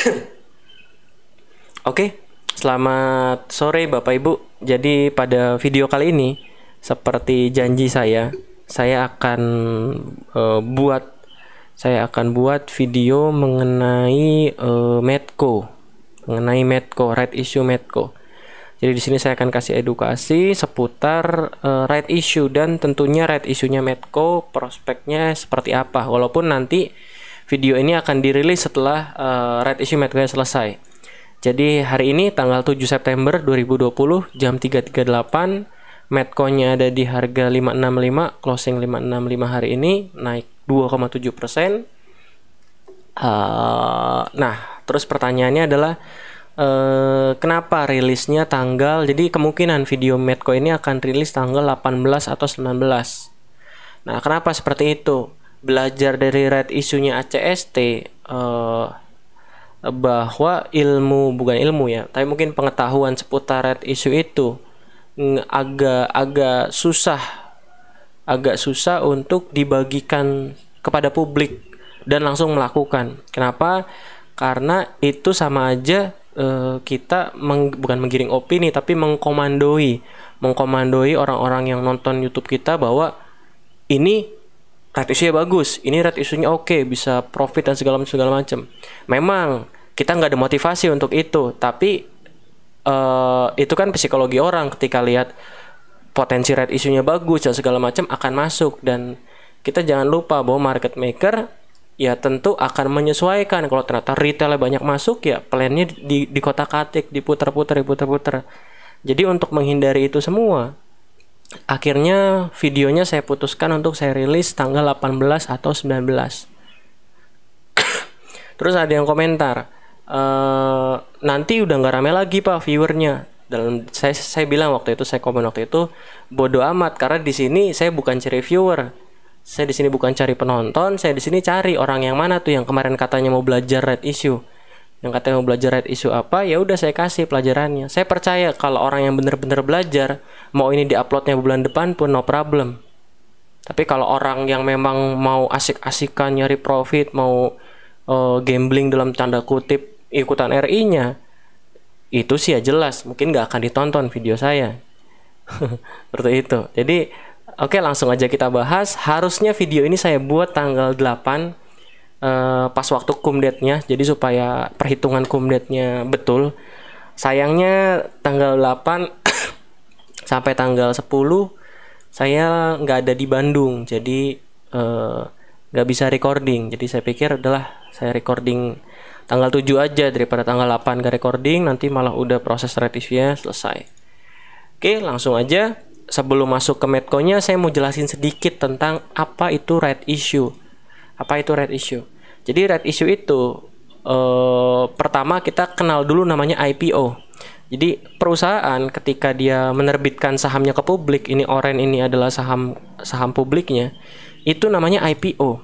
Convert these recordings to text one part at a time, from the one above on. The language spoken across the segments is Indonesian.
Oke, selamat sore Bapak Ibu. Jadi pada video kali ini seperti janji saya, saya akan uh, buat saya akan buat video mengenai uh, Medco, mengenai Medco, right issue Medco. Jadi di sini saya akan kasih edukasi seputar uh, right issue dan tentunya right issue-nya Medco prospeknya seperti apa. Walaupun nanti video ini akan dirilis setelah uh, Red Issue Matchway selesai. Jadi hari ini tanggal 7 September 2020 jam 3.38 Metcoinnya ada di harga 565, closing 565 hari ini naik 2,7 Uh, eh, nah, terus pertanyaannya adalah uh, kenapa rilisnya tanggal? Jadi kemungkinan video Medco ini akan rilis tanggal 18 atau 19. Nah, kenapa seperti itu? belajar dari red isunya ACST uh, eh, bahwa ilmu bukan ilmu ya, tapi mungkin pengetahuan seputar red isu itu agak-agak susah agak susah untuk dibagikan kepada publik dan langsung melakukan. Kenapa? Karena itu sama aja uh, kita meng, bukan menggiring opini tapi mengkomandoi, mengkomandoi orang-orang yang nonton YouTube kita bahwa ini red issue ya bagus ini red isunya oke okay, bisa profit dan segala segala macam memang kita nggak ada motivasi untuk itu tapi uh, itu kan psikologi orang ketika lihat potensi red isunya bagus dan segala macam akan masuk dan kita jangan lupa bahwa market maker ya tentu akan menyesuaikan kalau ternyata retailnya banyak masuk ya plannya di di kotak katik diputar-putar diputar-putar jadi untuk menghindari itu semua Akhirnya videonya saya putuskan untuk saya rilis tanggal 18 atau 19. Terus ada yang komentar, e, nanti udah nggak rame lagi pak viewernya. Dalam saya saya bilang waktu itu saya komen waktu itu bodoh amat karena di sini saya bukan cari viewer, saya di sini bukan cari penonton, saya di sini cari orang yang mana tuh yang kemarin katanya mau belajar red issue yang katanya mau belajar right issue apa ya udah saya kasih pelajarannya saya percaya kalau orang yang benar-benar belajar mau ini diuploadnya bulan depan pun no problem tapi kalau orang yang memang mau asik-asikan nyari profit mau uh, gambling dalam tanda kutip ikutan RI-nya itu sih ya jelas mungkin nggak akan ditonton video saya seperti itu jadi oke langsung aja kita bahas harusnya video ini saya buat tanggal 8 Eh, pas waktu kumdetnya jadi supaya perhitungan kumdetnya betul sayangnya tanggal 8 sampai tanggal 10 saya nggak ada di Bandung jadi eh, nggak uh, bisa recording jadi saya pikir adalah saya recording tanggal 7 aja daripada tanggal 8 nggak recording nanti malah udah proses retisnya selesai oke langsung aja sebelum masuk ke medco nya saya mau jelasin sedikit tentang apa itu right issue apa itu red issue? Jadi red issue itu eh, pertama kita kenal dulu namanya IPO. Jadi perusahaan ketika dia menerbitkan sahamnya ke publik, ini oren ini adalah saham saham publiknya, itu namanya IPO.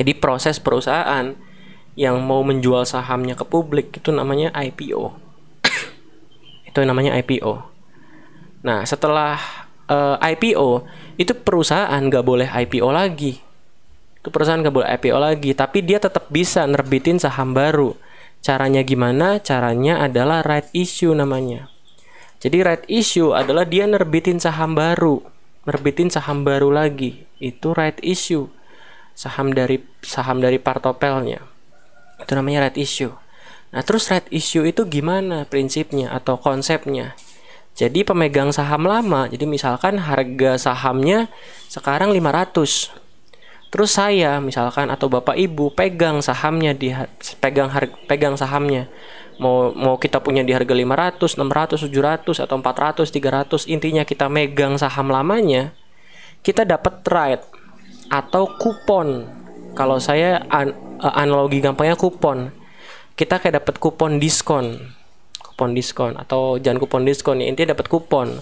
Jadi proses perusahaan yang mau menjual sahamnya ke publik itu namanya IPO. itu namanya IPO. Nah setelah uh, eh, IPO itu perusahaan nggak boleh IPO lagi tuh perusahaan nggak boleh IPO lagi tapi dia tetap bisa nerbitin saham baru caranya gimana caranya adalah right issue namanya jadi right issue adalah dia nerbitin saham baru nerbitin saham baru lagi itu right issue saham dari saham dari partopelnya itu namanya right issue nah terus right issue itu gimana prinsipnya atau konsepnya jadi pemegang saham lama, jadi misalkan harga sahamnya sekarang 500. Terus saya misalkan atau bapak ibu pegang sahamnya di pegang harga, pegang sahamnya. Mau mau kita punya di harga 500, 600, 700 atau 400, 300, intinya kita megang saham lamanya, kita dapat right atau kupon. Kalau saya an, eh, analogi gampangnya kupon. Kita kayak dapat kupon diskon. Kupon diskon atau jangan kupon diskon ya, intinya dapat kupon.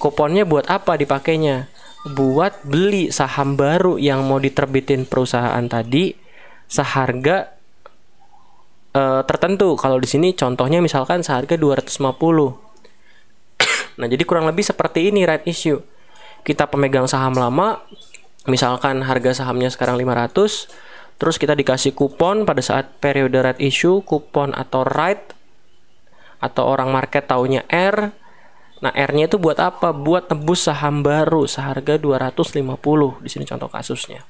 Kuponnya buat apa dipakainya? buat beli saham baru yang mau diterbitin perusahaan tadi seharga e, tertentu. Kalau di sini contohnya misalkan seharga 250. nah, jadi kurang lebih seperti ini right issue. Kita pemegang saham lama, misalkan harga sahamnya sekarang 500, terus kita dikasih kupon pada saat periode right issue, kupon atau right atau orang market taunya R Nah, R-nya itu buat apa? Buat tembus saham baru seharga 250. Di sini contoh kasusnya.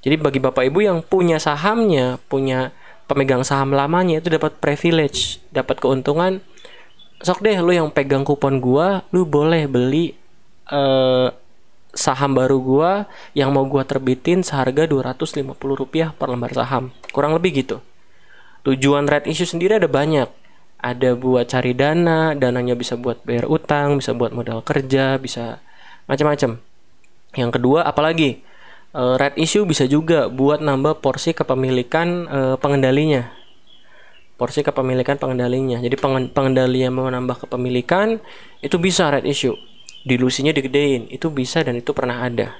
Jadi bagi Bapak Ibu yang punya sahamnya, punya pemegang saham lamanya itu dapat privilege, dapat keuntungan. Sok deh lu yang pegang kupon gua, lu boleh beli eh, saham baru gua yang mau gua terbitin seharga rp rupiah per lembar saham. Kurang lebih gitu. Tujuan red issue sendiri ada banyak ada buat cari dana, dananya bisa buat bayar utang, bisa buat modal kerja, bisa macam-macam. Yang kedua, apalagi uh, red issue bisa juga buat nambah porsi kepemilikan uh, pengendalinya. Porsi kepemilikan pengendalinya. Jadi pengendali yang mau nambah kepemilikan itu bisa red issue. Dilusinya digedein, itu bisa dan itu pernah ada.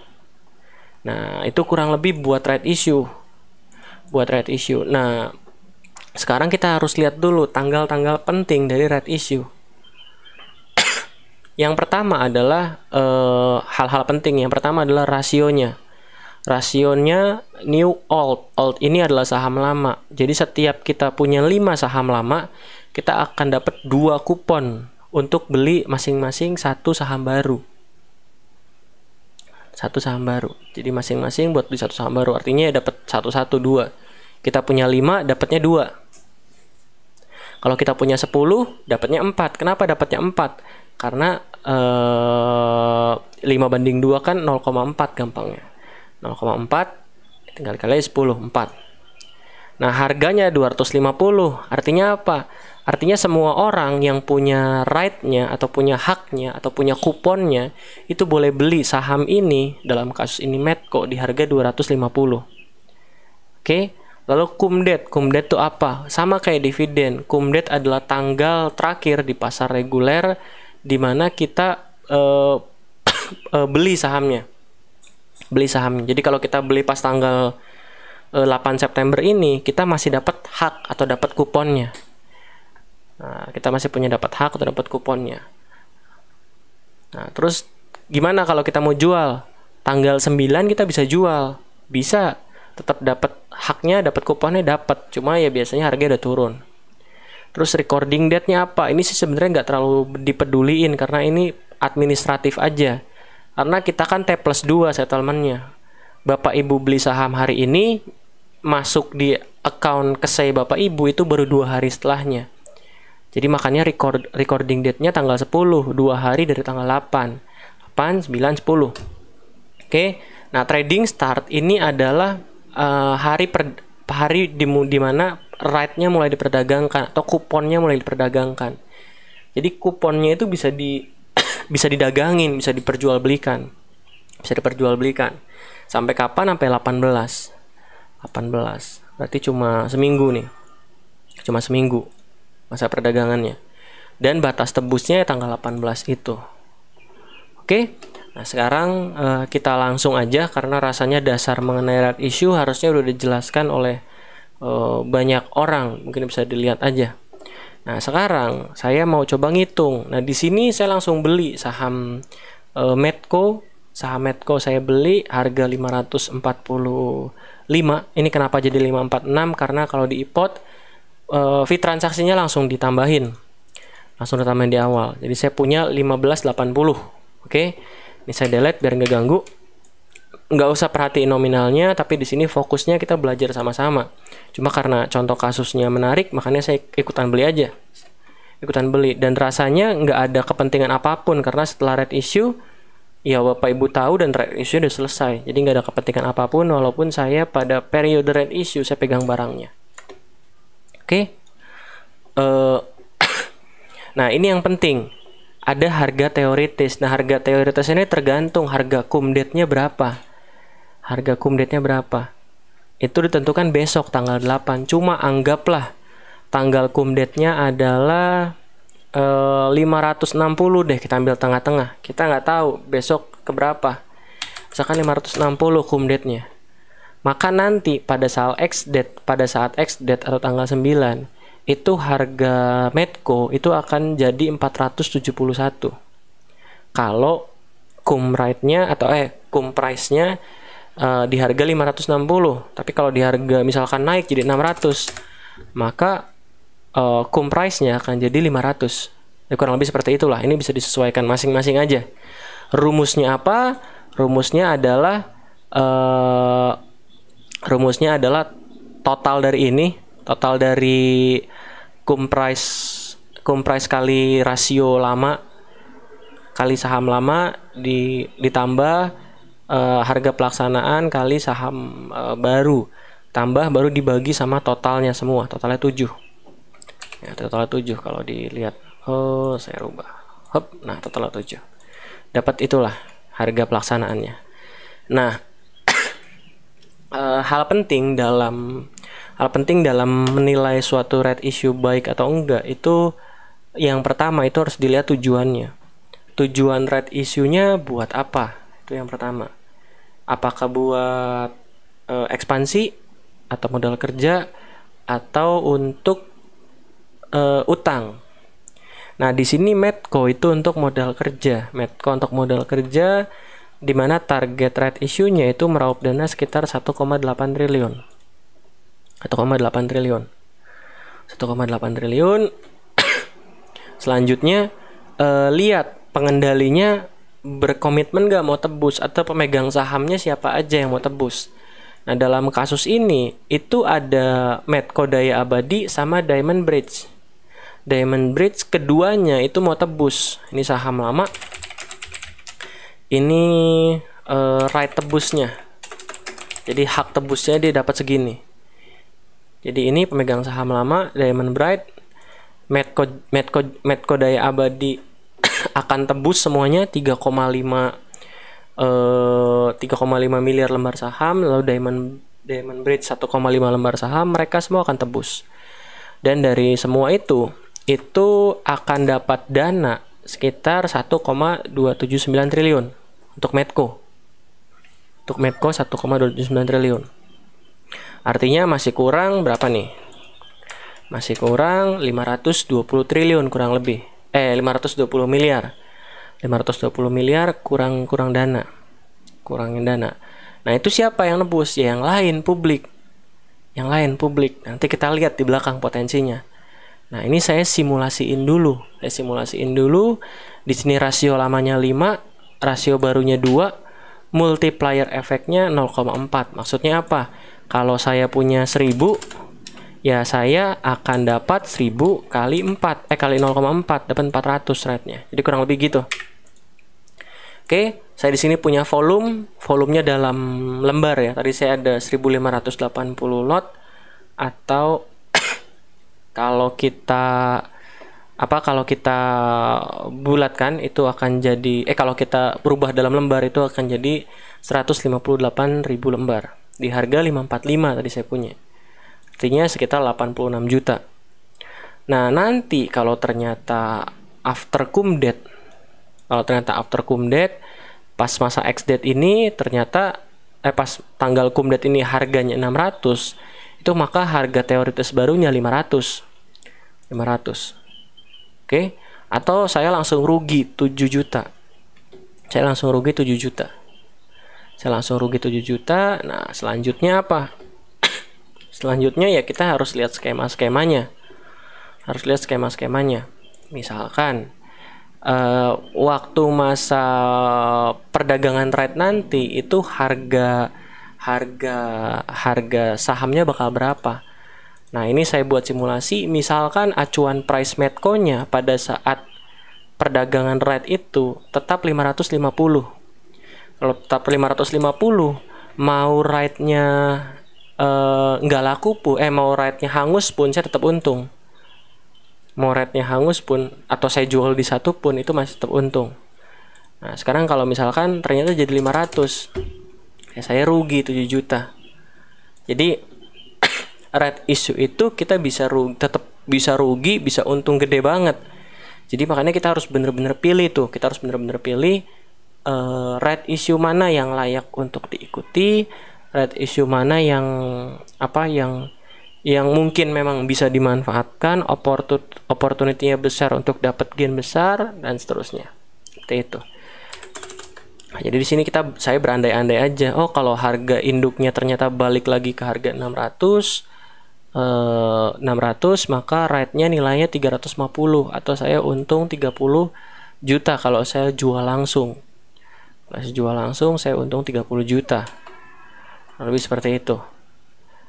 Nah, itu kurang lebih buat red issue. Buat red issue. Nah, sekarang kita harus lihat dulu tanggal-tanggal penting dari red issue. yang pertama adalah eh, hal-hal e, penting. Yang pertama adalah rasionya. Rasionya new old. Old ini adalah saham lama. Jadi setiap kita punya 5 saham lama, kita akan dapat dua kupon untuk beli masing-masing satu saham baru. Satu saham baru. Jadi masing-masing buat beli satu saham baru artinya ya dapat satu satu dua. Kita punya 5 dapatnya dua kalau kita punya 10, dapatnya 4. Kenapa dapatnya 4? Karena eh, 5 banding 2 kan 0,4 gampangnya. 0,4 tinggal kali 10, 4. Nah, harganya 250. Artinya apa? Artinya semua orang yang punya right-nya atau punya haknya atau punya kuponnya itu boleh beli saham ini dalam kasus ini Medco di harga 250. Oke. Okay? Lalu kumdet, kumdet itu apa? Sama kayak dividen. Kumdet adalah tanggal terakhir di pasar reguler di mana kita uh, uh, beli sahamnya. Beli sahamnya. Jadi kalau kita beli pas tanggal uh, eh, 8 September ini, kita masih dapat hak atau dapat kuponnya. Nah, kita masih punya dapat hak atau dapat kuponnya. Nah, terus gimana kalau kita mau jual? Tanggal 9 kita bisa jual. Bisa tetap dapat haknya, dapat kuponnya dapat. Cuma ya biasanya harga udah turun. Terus recording date-nya apa? Ini sih sebenarnya nggak terlalu dipeduliin karena ini administratif aja. Karena kita kan T plus 2 settlementnya. Bapak Ibu beli saham hari ini, masuk di account saya Bapak Ibu itu baru dua hari setelahnya. Jadi makanya record, recording date-nya tanggal 10, dua hari dari tanggal 8. 8, 9, 10. Oke, nah trading start ini adalah uh, hari per hari di, di mana ride-nya mulai diperdagangkan atau kuponnya mulai diperdagangkan. Jadi kuponnya itu bisa di bisa didagangin, bisa diperjualbelikan. Bisa diperjualbelikan. Sampai kapan? Sampai 18. 18. Berarti cuma seminggu nih. Cuma seminggu masa perdagangannya. Dan batas tebusnya ya tanggal 18 itu. Oke. Okay? Nah, sekarang uh, kita langsung aja karena rasanya dasar mengenai red issue harusnya udah dijelaskan oleh uh, banyak orang. Mungkin bisa dilihat aja. Nah, sekarang saya mau coba ngitung. Nah, di sini saya langsung beli saham uh, Medco. Saham Medco saya beli harga 545. Ini kenapa jadi 546? Karena kalau di ipot e uh, fee transaksinya langsung ditambahin. Langsung ditambahin di awal. Jadi saya punya 1580. Oke. Okay? ini saya delete biar nggak ganggu nggak usah perhatiin nominalnya tapi di sini fokusnya kita belajar sama-sama cuma karena contoh kasusnya menarik makanya saya ikutan beli aja ikutan beli dan rasanya nggak ada kepentingan apapun karena setelah red issue ya bapak ibu tahu dan red issue udah selesai jadi nggak ada kepentingan apapun walaupun saya pada periode red issue saya pegang barangnya oke okay? uh, eh, nah ini yang penting ada harga teoritis. Nah, harga teoritis ini tergantung harga kumdetnya berapa. Harga kumdetnya berapa? Itu ditentukan besok tanggal 8. Cuma anggaplah tanggal kumdetnya adalah e, eh, 560 deh kita ambil tengah-tengah. Kita nggak tahu besok ke berapa. Misalkan 560 kumdetnya. Maka nanti pada saat X date, pada saat X date atau tanggal 9 itu harga Medco itu akan jadi 471 kalau cum rate-nya atau eh cum price-nya uh, di harga 560 tapi kalau di harga misalkan naik jadi 600 maka uh, eh, cum price-nya akan jadi 500 ya, kurang lebih seperti itulah ini bisa disesuaikan masing-masing aja rumusnya apa rumusnya adalah uh, rumusnya adalah total dari ini total dari cum price kali rasio lama kali saham lama di, ditambah uh, harga pelaksanaan kali saham uh, baru tambah baru dibagi sama totalnya semua totalnya 7 ya, totalnya 7 kalau dilihat oh saya rubah Hop, nah totalnya 7 dapat itulah harga pelaksanaannya nah uh, hal penting dalam hal penting dalam menilai suatu red issue baik atau enggak itu yang pertama itu harus dilihat tujuannya tujuan red issue-nya buat apa itu yang pertama apakah buat e, ekspansi atau modal kerja atau untuk e, utang nah di sini medco itu untuk modal kerja medco untuk modal kerja di mana target red issue itu meraup dana sekitar 1,8 triliun 1,8 triliun. 1,8 triliun. Selanjutnya uh, lihat pengendalinya berkomitmen gak mau tebus atau pemegang sahamnya siapa aja yang mau tebus. Nah dalam kasus ini itu ada Medco Daya Abadi sama Diamond Bridge. Diamond Bridge keduanya itu mau tebus. Ini saham lama. Ini uh, right tebusnya. Jadi hak tebusnya dia dapat segini. Jadi ini pemegang saham lama Diamond Bright, Medco, Medco, Medco Daya Abadi akan tebus semuanya 3,5 eh, 3,5 miliar lembar saham, lalu Diamond Diamond Bridge 1,5 lembar saham, mereka semua akan tebus. Dan dari semua itu, itu akan dapat dana sekitar 1,279 triliun untuk Medco. Untuk Medco 1,279 triliun. Artinya masih kurang berapa nih? Masih kurang 520 triliun kurang lebih. Eh 520 miliar. 520 miliar kurang kurang dana. Kurangin dana. Nah, itu siapa yang nebus? Ya yang lain publik. Yang lain publik. Nanti kita lihat di belakang potensinya. Nah, ini saya simulasiin dulu. Saya simulasiin dulu di sini rasio lamanya 5, rasio barunya 2, multiplier efeknya 0,4. Maksudnya apa? Kalau saya punya 1000 ya saya akan dapat 1000 kali 4 eh kali 0,4 dapat 400 rate-nya. Jadi kurang lebih gitu. Oke, saya di sini punya volume, volumenya dalam lembar ya. Tadi saya ada 1580 lot atau kalau kita apa kalau kita bulatkan itu akan jadi eh kalau kita berubah dalam lembar itu akan jadi 158.000 lembar di harga 545 tadi saya punya. Artinya sekitar 86 juta. Nah, nanti kalau ternyata after cum date kalau ternyata after cum date pas masa ex date ini ternyata eh pas tanggal cum date ini harganya 600 itu maka harga teoritis barunya 500 500 oke atau saya langsung rugi 7 juta saya langsung rugi 7 juta saya langsung rugi gitu 7 juta nah selanjutnya apa selanjutnya ya kita harus lihat skema-skemanya harus lihat skema-skemanya misalkan uh, waktu masa perdagangan trade nanti itu harga harga harga sahamnya bakal berapa nah ini saya buat simulasi misalkan acuan price medconya pada saat perdagangan trade itu tetap 550 kalau tetap 550 mau ride-nya eh, nggak uh, laku pun eh mau ride-nya hangus pun saya tetap untung mau rate-nya hangus pun atau saya jual di satu pun itu masih tetap untung nah sekarang kalau misalkan ternyata jadi 500 ya saya rugi 7 juta jadi rate issue itu kita bisa rugi, tetap bisa rugi bisa untung gede banget jadi makanya kita harus bener-bener pilih tuh kita harus bener-bener pilih uh, red issue mana yang layak untuk diikuti, red issue mana yang apa yang yang mungkin memang bisa dimanfaatkan, opportunity-nya besar untuk dapat gain besar dan seterusnya. Seperti itu. Nah, jadi di sini kita saya berandai-andai aja. Oh, kalau harga induknya ternyata balik lagi ke harga 600 eh, 600 maka rate-nya nilainya 350 atau saya untung 30 juta kalau saya jual langsung. Pas jual langsung saya untung 30 juta. Lebih seperti itu.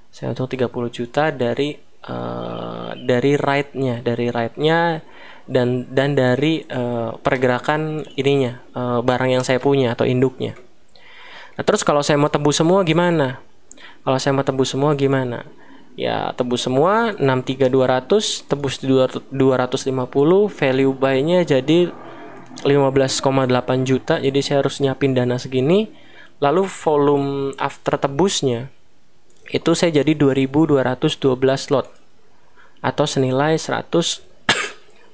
Saya untung 30 juta dari uh, dari ride-nya, dari ride-nya dan dan dari uh, pergerakan ininya, uh, barang yang saya punya atau induknya. Nah, terus kalau saya mau tebus semua gimana? Kalau saya mau tebus semua gimana? Ya, tebus semua 63200, tebus 250, value buy-nya jadi 15,8 juta jadi saya harus nyiapin dana segini lalu volume after tebusnya itu saya jadi 2212 lot atau senilai 100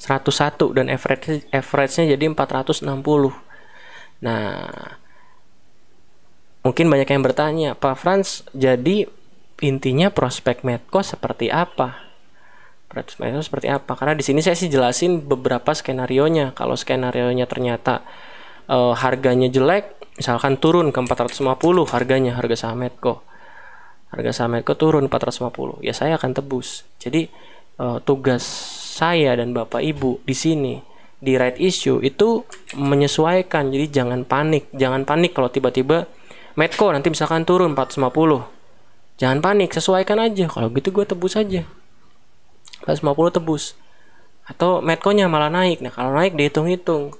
101 dan average average-nya jadi 460. Nah, mungkin banyak yang bertanya, Pak Franz, jadi intinya prospek Medco seperti apa? Prasmanan itu seperti apa? Karena di sini saya sih jelasin beberapa skenario-nya. Kalau skenario-nya ternyata e, harganya jelek, misalkan turun ke 450 harganya harga saham Medco. Harga saham Medco turun 450, ya saya akan tebus. Jadi e, tugas saya dan Bapak Ibu di sini di right issue itu menyesuaikan. Jadi jangan panik, jangan panik kalau tiba-tiba Medco nanti misalkan turun 450. Jangan panik, sesuaikan aja. Kalau gitu gue tebus aja 150 tebus atau metcoinnya malah naik nah kalau naik dihitung-hitung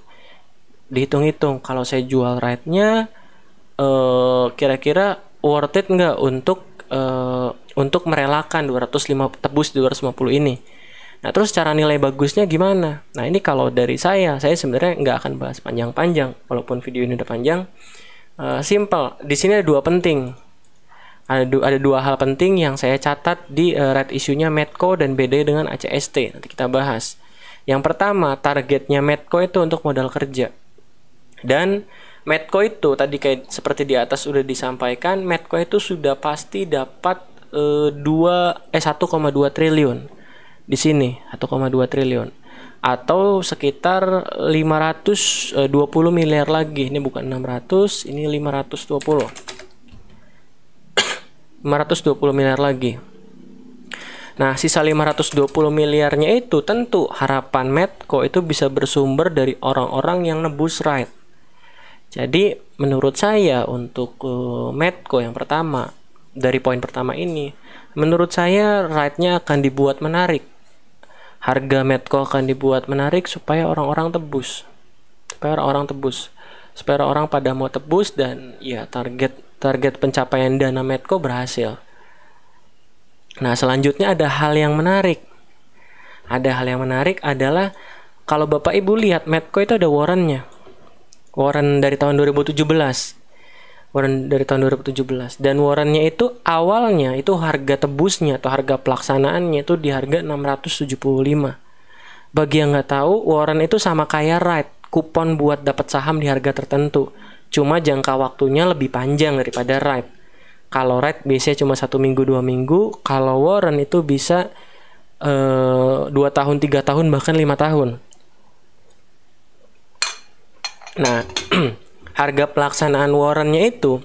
dihitung-hitung kalau saya jual rate-nya eh, kira-kira worth it nggak untuk eh, untuk merelakan 205 tebus 250 ini Nah terus cara nilai bagusnya gimana? Nah ini kalau dari saya, saya sebenarnya nggak akan bahas panjang-panjang, walaupun video ini udah panjang. Uh, simple, di sini ada dua penting ada ada dua hal penting yang saya catat di uh, red isunya Medco dan BD dengan ACST. Nanti kita bahas. Yang pertama, targetnya Medco itu untuk modal kerja. Dan Medco itu tadi kayak seperti di atas sudah disampaikan, Medco itu sudah pasti dapat uh, 2 eh 1,2 eh, triliun di sini 1,2 triliun atau sekitar 520 eh, miliar lagi ini bukan 600 ini 520 520 miliar lagi. Nah, sisa 520 miliarnya itu tentu harapan Medco itu bisa bersumber dari orang-orang yang nebus right. Jadi, menurut saya untuk uh, Medco yang pertama dari poin pertama ini, menurut saya right-nya akan dibuat menarik. Harga Medco akan dibuat menarik supaya orang-orang tebus. Supaya orang-orang tebus. Supaya orang pada mau tebus dan ya target target pencapaian dana Medco berhasil. Nah, selanjutnya ada hal yang menarik. Ada hal yang menarik adalah kalau Bapak Ibu lihat Medco itu ada warrannya. Warren dari tahun 2017. Warren dari tahun 2017 dan warrannya itu awalnya itu harga tebusnya atau harga pelaksanaannya itu di harga 675. Bagi yang nggak tahu, warren itu sama kayak right, kupon buat dapat saham di harga tertentu cuma jangka waktunya lebih panjang daripada ride. Kalau ride biasanya cuma satu minggu dua minggu, kalau Warren itu bisa eh, dua uh, tahun tiga tahun bahkan lima tahun. Nah, harga pelaksanaan Warrennya itu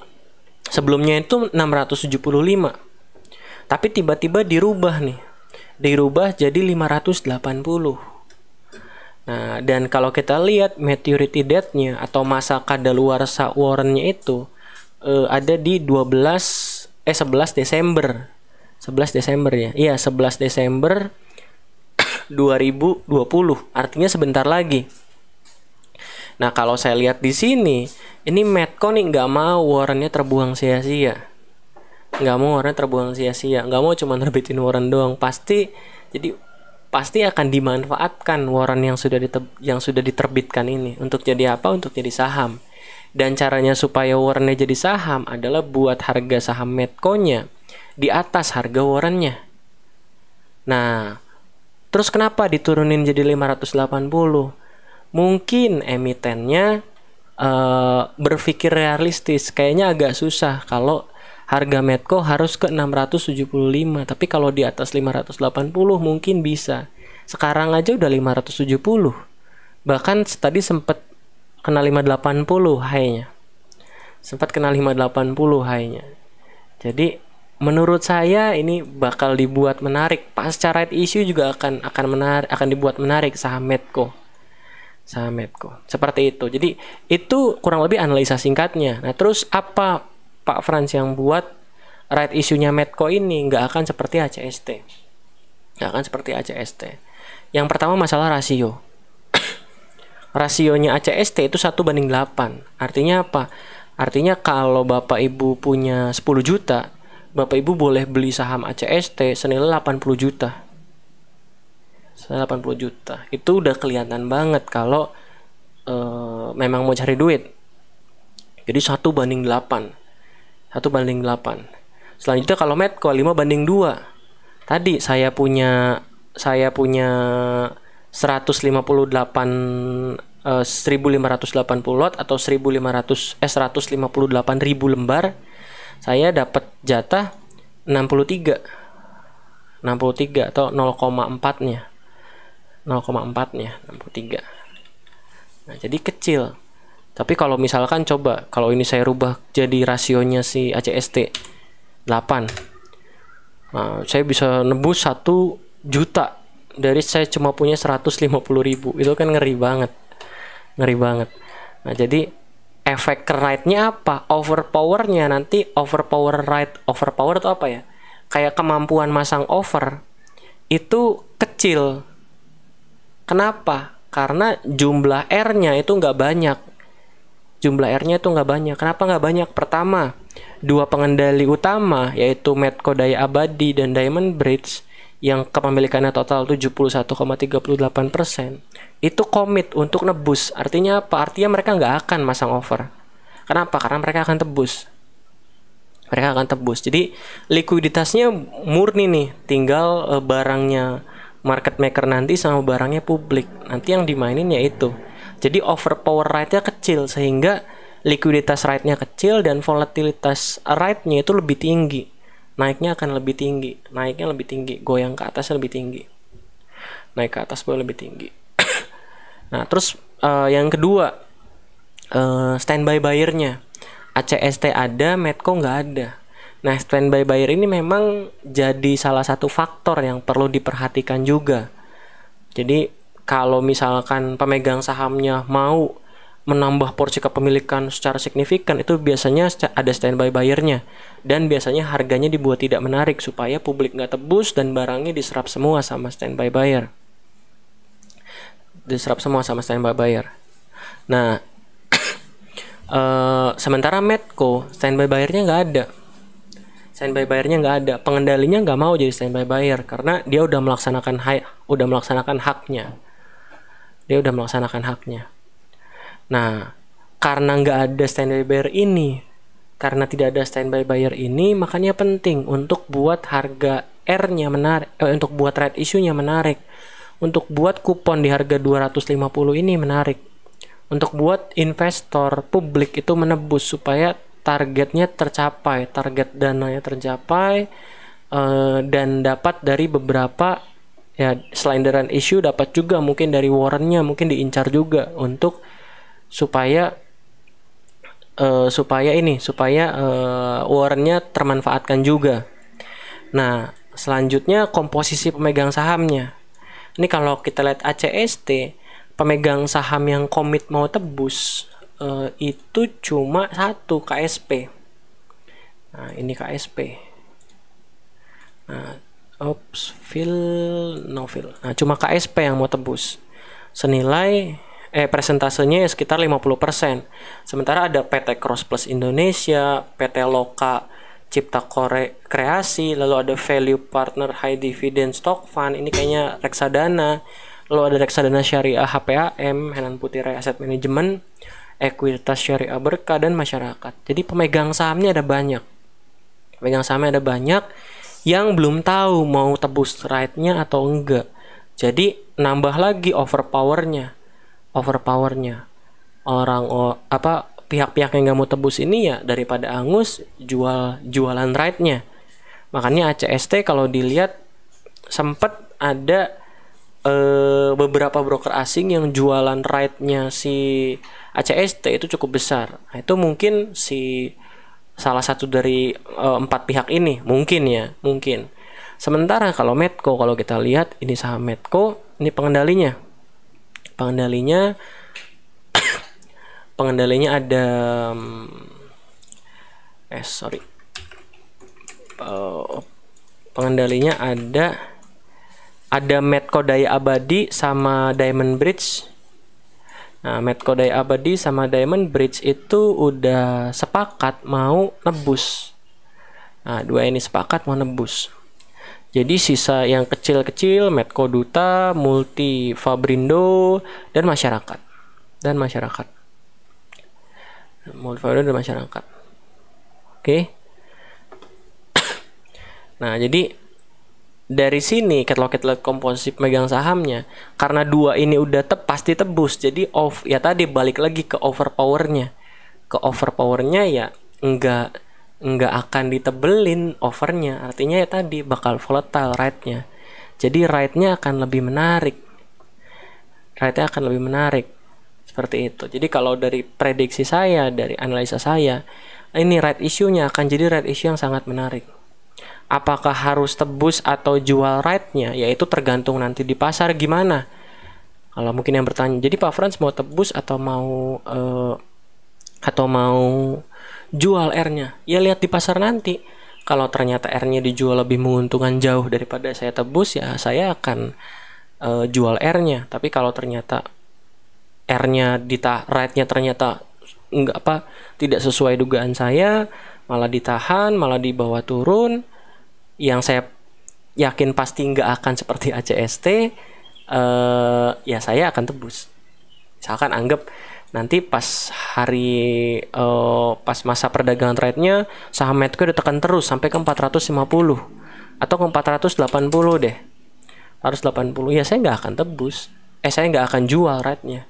sebelumnya itu 675. Tapi tiba-tiba dirubah nih. Dirubah jadi 580 Nah, dan kalau kita lihat maturity date-nya atau masa kadaluarsa warrant-nya itu uh, ada di 12 eh 11 Desember. 11 Desember ya. Iya, 11 Desember 2020. Artinya sebentar lagi. Nah, kalau saya lihat di sini, ini Medco nih nggak mau warrant-nya terbuang sia-sia. Nggak mau warrant terbuang sia-sia. Nggak mau cuma nerbitin warrant doang. Pasti jadi pasti akan dimanfaatkan waran yang sudah yang sudah diterbitkan ini untuk jadi apa? Untuk jadi saham. Dan caranya supaya warrennya jadi saham adalah buat harga saham Medco-nya di atas harga warrennya. Nah, terus kenapa diturunin jadi 580? Mungkin emitennya uh, berpikir realistis, kayaknya agak susah kalau harga Medco harus ke 675 tapi kalau di atas 580 mungkin bisa sekarang aja udah 570 bahkan tadi sempat kena 580 high-nya sempat kena 580 high-nya jadi menurut saya ini bakal dibuat menarik Pas pasca right isu juga akan akan menarik akan dibuat menarik saham Medco saham Medco seperti itu jadi itu kurang lebih analisa singkatnya nah terus apa Pak Franz yang buat right isunya Medco ini nggak akan seperti ACST nggak akan seperti ACST yang pertama masalah rasio rasionya ACST itu satu banding 8 artinya apa artinya kalau bapak ibu punya 10 juta bapak ibu boleh beli saham ACST senilai 80 juta 80 juta itu udah kelihatan banget kalau uh, memang mau cari duit jadi satu banding 8 1 banding 8 selanjutnya kalau medco 5 banding 2 tadi saya punya saya punya 158 eh, 1580 lot atau 1500 eh ribu lembar saya dapat jatah 63 63 atau 0,4 nya 0,4 nya 63 nah jadi kecil tapi kalau misalkan coba kalau ini saya rubah jadi rasionya si ACST 8. Nah, saya bisa nebus 1 juta dari saya cuma punya 150 ribu itu kan ngeri banget ngeri banget nah jadi efek rightnya nya apa overpowernya nanti overpower right overpower itu apa ya kayak kemampuan masang over itu kecil kenapa karena jumlah R-nya itu nggak banyak jumlah R-nya tuh nggak banyak. Kenapa nggak banyak? Pertama, dua pengendali utama yaitu Medco Daya Abadi dan Diamond Bridge yang kepemilikannya total 71,38 persen itu komit untuk nebus artinya apa artinya mereka nggak akan masang over kenapa karena mereka akan tebus mereka akan tebus jadi likuiditasnya murni nih tinggal eh, barangnya market maker nanti sama barangnya publik nanti yang dimainin yaitu jadi overpower rate-nya kecil sehingga likuiditas rate-nya kecil dan volatilitas rate-nya itu lebih tinggi. Naiknya akan lebih tinggi, naiknya lebih tinggi, goyang ke atas lebih tinggi. Naik ke atas boleh lebih tinggi. nah, terus uh, yang kedua uh, standby buyer-nya ACST ada, Medco nggak ada. Nah, standby buyer ini memang jadi salah satu faktor yang perlu diperhatikan juga. Jadi kalau misalkan pemegang sahamnya mau menambah porsi kepemilikan secara signifikan itu biasanya ada standby buyernya dan biasanya harganya dibuat tidak menarik supaya publik nggak tebus dan barangnya diserap semua sama standby buyer diserap semua sama standby buyer nah uh, sementara Medco standby buyernya nggak ada standby buyernya nggak ada pengendalinya nggak mau jadi standby buyer karena dia udah melaksanakan hak udah melaksanakan haknya dia udah melaksanakan haknya nah karena nggak ada standby buyer ini karena tidak ada standby buyer ini makanya penting untuk buat harga R-nya menarik eh, untuk buat rate issue-nya menarik untuk buat kupon di harga 250 ini menarik untuk buat investor publik itu menebus supaya targetnya tercapai target dananya tercapai eh, dan dapat dari beberapa ya selain dari issue dapat juga mungkin dari Warrennya mungkin diincar juga untuk supaya uh, supaya ini supaya uh, eh, Warrennya termanfaatkan juga. Nah selanjutnya komposisi pemegang sahamnya. Ini kalau kita lihat ACST pemegang saham yang komit mau tebus uh, itu cuma satu KSP. Nah ini KSP. Nah ops no fill Nah, cuma KSP yang mau tebus. Senilai eh presentasenya ya sekitar 50%. Sementara ada PT Cross Plus Indonesia, PT Loka Cipta Kore Kreasi, lalu ada Value Partner High Dividend Stock Fund. Ini kayaknya reksadana. Lalu ada reksadana syariah HPAM, Henan Putih Raya Asset Management, Ekuitas Syariah Berkah dan masyarakat. Jadi pemegang sahamnya ada banyak. Pemegang sahamnya ada banyak yang belum tahu mau tebus ride-nya atau enggak. Jadi nambah lagi overpowernya, overpowernya orang oh, apa pihak-pihak yang nggak mau tebus ini ya daripada angus jual jualan ride-nya. Makanya ACST kalau dilihat sempat ada e, beberapa broker asing yang jualan ride-nya si ACST itu cukup besar. Nah, itu mungkin si salah satu dari uh, empat pihak ini mungkin ya mungkin sementara kalau Medco kalau kita lihat ini saham Medco ini pengendalinya pengendalinya pengendalinya ada mm, eh sorry eh, pengendalinya ada ada Medco Daya Abadi sama Diamond Bridge Nah, Medco Day Abadi sama Diamond Bridge itu udah sepakat mau nebus. Nah, dua ini sepakat mau nebus. Jadi sisa yang kecil-kecil Medco Duta, Multi Fabrindo dan masyarakat. Dan masyarakat. Multi Fabrindo dan masyarakat. Oke. Okay. Nah, jadi dari sini Catlocket.com komposisi megang sahamnya karena dua ini udah te, pasti tebus jadi off ya tadi balik lagi ke overpowernya ke overpowernya ya enggak enggak akan ditebelin overnya artinya ya tadi bakal volatile rightnya, jadi rightnya akan lebih menarik rightnya akan lebih menarik seperti itu jadi kalau dari prediksi saya dari analisa saya ini right issue akan jadi right issue yang sangat menarik apakah harus tebus atau jual right yaitu tergantung nanti di pasar gimana kalau mungkin yang bertanya jadi Pak Frans mau tebus atau mau uh, atau mau jual R-nya ya lihat di pasar nanti kalau ternyata R-nya dijual lebih menguntungkan jauh daripada saya tebus ya saya akan uh, jual R-nya tapi kalau ternyata R-nya ditah right-nya ternyata enggak apa tidak sesuai dugaan saya malah ditahan malah dibawa turun yang saya yakin pasti nggak akan seperti ACST eh, ya saya akan tebus misalkan anggap nanti pas hari eh, pas masa perdagangan trade-nya saham Medco udah tekan terus sampai ke 450 atau ke 480 deh 480 ya saya nggak akan tebus eh saya nggak akan jual ratenya,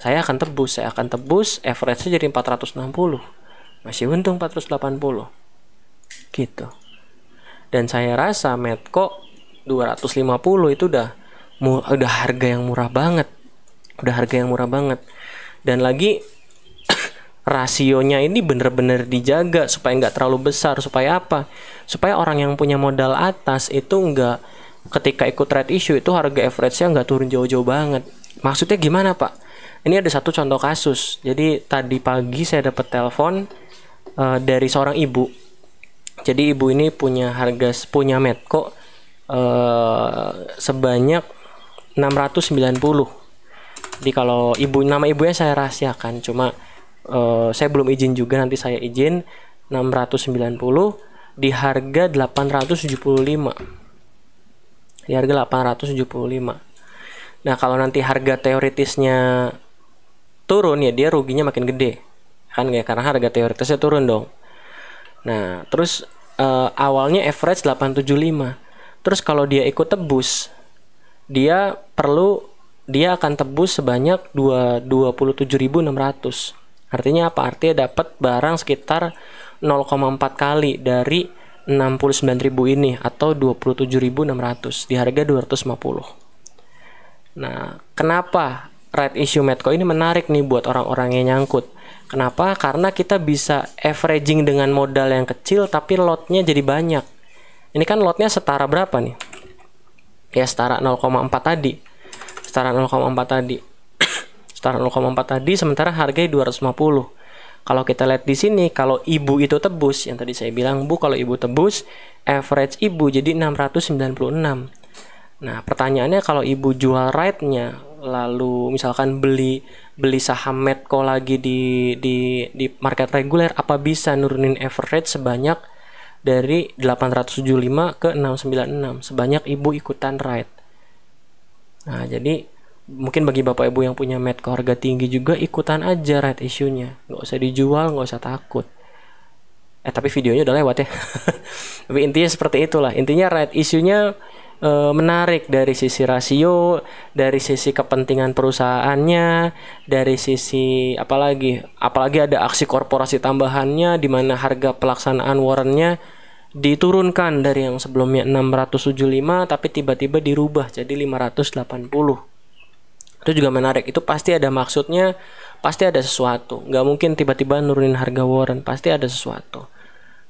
saya akan tebus saya akan tebus average-nya jadi 460 masih untung 480 gitu dan saya rasa Medco 250 itu udah udah harga yang murah banget udah harga yang murah banget dan lagi rasionya ini bener-bener dijaga supaya nggak terlalu besar supaya apa supaya orang yang punya modal atas itu nggak ketika ikut trade issue itu harga average-nya nggak turun jauh-jauh banget maksudnya gimana pak ini ada satu contoh kasus jadi tadi pagi saya dapat telepon uh, dari seorang ibu jadi ibu ini punya harga punya Medco eh, sebanyak 690. Jadi kalau ibu nama ibunya saya rahasiakan, cuma eh, saya belum izin juga nanti saya izin 690 di harga 875. Di harga 875. Nah, kalau nanti harga teoritisnya turun ya dia ruginya makin gede. Kan ya karena harga teoritisnya turun dong. Nah, terus uh, awalnya average 875. Terus kalau dia ikut tebus, dia perlu dia akan tebus sebanyak 27.600. Artinya apa? Artinya dapat barang sekitar 0,4 kali dari 69.000 ini atau 27.600 di harga 250. Nah, kenapa red issue Medco ini menarik nih buat orang-orang yang nyangkut? Kenapa? Karena kita bisa averaging dengan modal yang kecil tapi lotnya jadi banyak. Ini kan lotnya setara berapa nih? Ya setara 0,4 tadi. Setara 0,4 tadi. setara 0,4 tadi sementara harganya 250. Kalau kita lihat di sini, kalau ibu itu tebus, yang tadi saya bilang, Bu, kalau ibu tebus, average ibu jadi 696. Nah, pertanyaannya kalau ibu jual right-nya lalu misalkan beli beli saham Medco lagi di di di market reguler apa bisa nurunin average sebanyak dari 875 ke 696 sebanyak ibu ikutan right. Nah, jadi mungkin bagi bapak ibu yang punya Medco harga tinggi juga ikutan aja right isunya nggak usah dijual nggak usah takut eh tapi videonya udah lewat ya tapi intinya seperti itulah intinya right isunya e, menarik dari sisi rasio, dari sisi kepentingan perusahaannya, dari sisi apalagi apalagi ada aksi korporasi tambahannya di mana harga pelaksanaan warrannya diturunkan dari yang sebelumnya 675 tapi tiba-tiba dirubah jadi 580 itu juga menarik itu pasti ada maksudnya pasti ada sesuatu nggak mungkin tiba-tiba nurunin harga warrant pasti ada sesuatu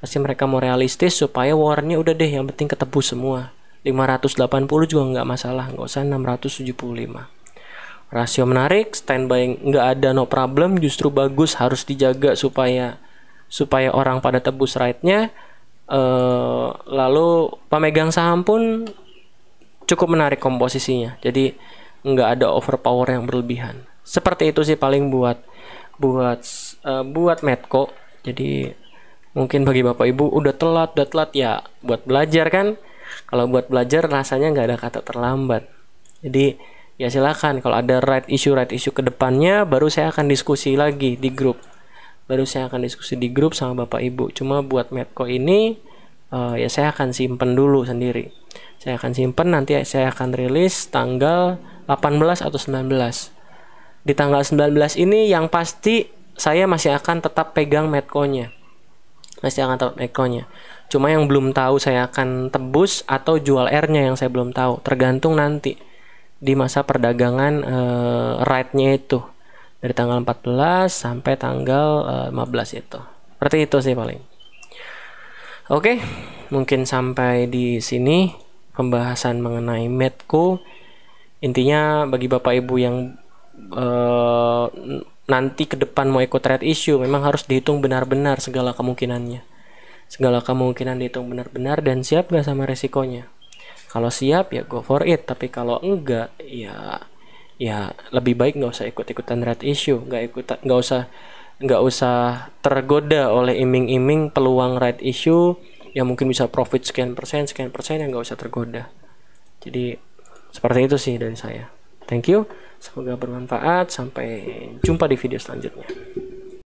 pasti mereka mau realistis supaya warnanya udah deh yang penting ketebus semua 580 juga nggak masalah nggak usah 675 rasio menarik standby nggak ada no problem justru bagus harus dijaga supaya supaya orang pada tebus ride-nya e, lalu pemegang saham pun cukup menarik komposisinya jadi nggak ada overpower yang berlebihan seperti itu sih paling buat buat e, buat medco jadi mungkin bagi bapak ibu udah telat udah telat ya buat belajar kan kalau buat belajar rasanya nggak ada kata terlambat jadi ya silakan kalau ada right issue right issue kedepannya baru saya akan diskusi lagi di grup baru saya akan diskusi di grup sama bapak ibu cuma buat medco ini uh, ya saya akan simpen dulu sendiri saya akan simpen nanti saya akan rilis tanggal 18 atau 19 di tanggal 19 ini yang pasti saya masih akan tetap pegang medco-nya masih akan tetap medco-nya Cuma yang belum tahu saya akan tebus atau jual R-nya yang saya belum tahu. Tergantung nanti di masa perdagangan uh, eh, rate-nya itu dari tanggal 14 sampai tanggal uh, eh, 15 itu. Seperti itu sih paling. Oke, mungkin sampai di sini pembahasan mengenai medku. Intinya bagi Bapak Ibu yang uh, nanti ke depan mau ikut trade issue memang harus dihitung benar-benar segala kemungkinannya. Segala kemungkinan dihitung benar-benar dan siap gak sama resikonya. Kalau siap ya go for it, tapi kalau enggak ya ya lebih baik nggak usah ikut-ikutan red issue, nggak ikut nggak usah nggak usah tergoda oleh iming-iming peluang right issue yang mungkin bisa profit sekian persen sekian persen yang nggak usah tergoda jadi seperti itu sih dari saya thank you semoga bermanfaat sampai jumpa di video selanjutnya